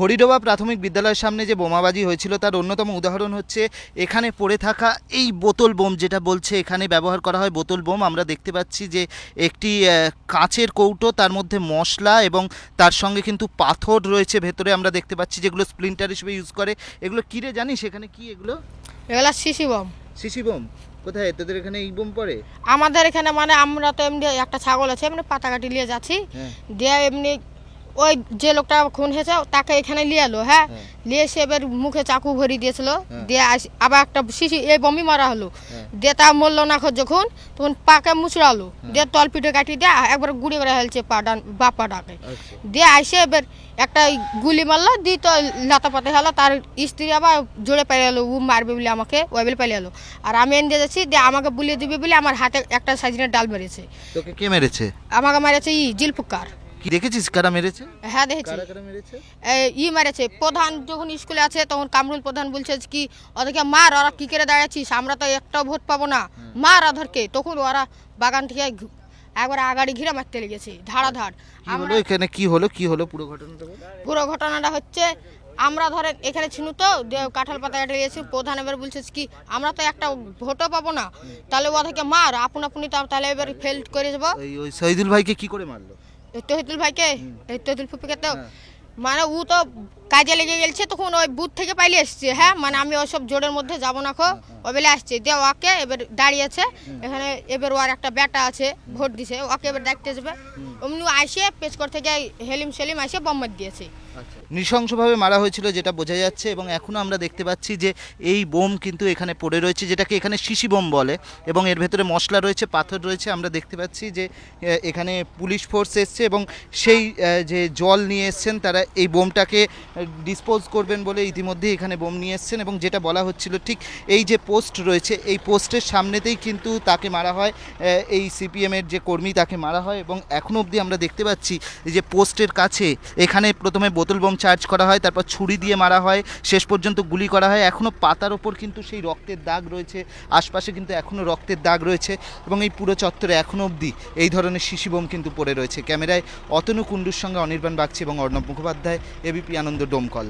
হরিডোবা প্রাথমিক বিদ্যালয়ের সামনে যে বোমাবাজি হয়েছিল তার অন্যতম উদাহরণ হচ্ছে এখানে পড়ে থাকা এই বোতল বোম যেটা বলছে এখানে ব্যবহার করা হয় বোতল বোম আমরা দেখতে পাচ্ছি যে একটি কাঁচের কৌটো তার মধ্যে মশলা এবং তার সঙ্গে কিন্তু পাথর রয়েছে ভেতরে আমরা দেখতে পাচ্ছি যেগুলো স্প্লিন্টার হিসেবে ইউজ করে এগুলো কিরে জানিস এখানে কি এগুলো এগুলো শিশি বোম শিশি বোম কোথায় তোদের এখানে এই বোম পড়ে আমাদের এখানে মানে আমরা তো এমনি একটা ছাগল আছে এমনি পাতাকাটি নিয়ে যাচ্ছি হ্যাঁ। দিয়ে এমনি ওই যে লোকটা খুন হয়েছে তাকে এখানে নিয়ে এলো হ্যাঁ, হ্যাঁ। নিয়ে এসে এবার মুখে চাকু ভরি দিয়েছিল হ্যাঁ। দিয়ে আবার একটা শিশু এই বমি মারা হলো হ্যাঁ। দিয়ে তা মরলো না যখন তখন পাকে মুচড়ালো দিয়ে পিঠে কাটিয়ে আচ্ছা। দিয়ে একবার গুড়ে মারা হেলছে পা ডাকে দিয়ে আসে এবার একটা গুলি মারলো দিয়ে তো লাতা পাতা হলো তার স্ত্রী আবার জোরে পাই এলো ও মারবে বলে আমাকে ওই বেলে পাই এলো আর আমি এনে যাচ্ছি দিয়ে আমাকে বুলিয়ে দিবে বলে আমার হাতে একটা সাইজিনের ডাল মেরেছে কে মেরেছে আমাকে মেরেছে ই জিলফুকার কি দেখেছিস কারা মেরেছে হ্যাঁ দেখেছি ই মেরেছে প্রধান যখন স্কুলে আছে তখন কামরুল প্রধান বলছে কি ওদেরকে মার ওরা কি করে দাঁড়াচ্ছিস আমরা তো একটাও ভোট পাবো না মার ওদেরকে তখন ওরা বাগান থেকে একবার আগাড়ি ঘিরে মারতে লেগেছে ধারাধার আমরা এখানে কি হলো কি হলো পুরো ঘটনাটা পুরো ঘটনাটা হচ্ছে আমরা ধরে এখানে ছিনু তো কাঁঠাল পাতা কেটে গেছি প্রধান এবার বলছে কি আমরা তো একটা ভোটও পাবো না তাহলে ওদেরকে মার আপন আপনি তাহলে এবার ফেল করে যাবো ওই শহীদুল ভাইকে কি করে মারলো তহিদুল ভাইকে তহিদুল ফুপিকে তো হ্যাঁ। মানে ও তো কাজে লেগে গেছে তখন ওই বুথ থেকে পাইলে এসছে হ্যাঁ মানে আমি ওইসব জোরের মধ্যে যাবো না খো হ্যাঁ, হ্যাঁ। ও আসছে দিয়ে ওকে এবার দাঁড়িয়েছে এখানে এবার ওর একটা বেটা আছে ভোট দিছে ওকে এবার দেখতে যাবে অমনি আসে পেসকর থেকে হেলিম সেলিম আসে বম্মার দিয়েছে আচ্ছা। নৃশংসভাবে মারা হয়েছিল যেটা বোঝা যাচ্ছে এবং এখনও আমরা দেখতে পাচ্ছি যে এই বোম কিন্তু এখানে পড়ে রয়েছে যেটাকে এখানে শিশি বোম বলে এবং এর ভেতরে মশলা রয়েছে পাথর রয়েছে আমরা দেখতে পাচ্ছি যে এখানে পুলিশ ফোর্স এসছে এবং সেই যে জল নিয়ে এসছেন তারা এই বোমটাকে ডিসপোজ করবেন বলে ইতিমধ্যে এখানে বোম নিয়ে এসছেন এবং যেটা বলা হচ্ছিল ঠিক এই যে পোস্ট রয়েছে এই পোস্টের সামনেতেই কিন্তু তাকে মারা হয় এই সিপিএমের যে কর্মী তাকে মারা হয় এবং এখনও অবধি আমরা দেখতে পাচ্ছি যে পোস্টের কাছে এখানে প্রথমে বোতল বোম চার্জ করা হয় তারপর ছুরি দিয়ে মারা হয় শেষ পর্যন্ত গুলি করা হয় এখনও পাতার ওপর কিন্তু সেই রক্তের দাগ রয়েছে আশপাশে কিন্তু এখনও রক্তের দাগ রয়েছে এবং এই পুরো চত্বরে এখনও অবধি এই ধরনের বোম কিন্তু পড়ে রয়েছে ক্যামেরায় অতনু কুণ্ডুর সঙ্গে অনির্বাণ বাগচি এবং অর্ণব মুখোপাধ্যায় এবিপি আনন্দ ডোমকল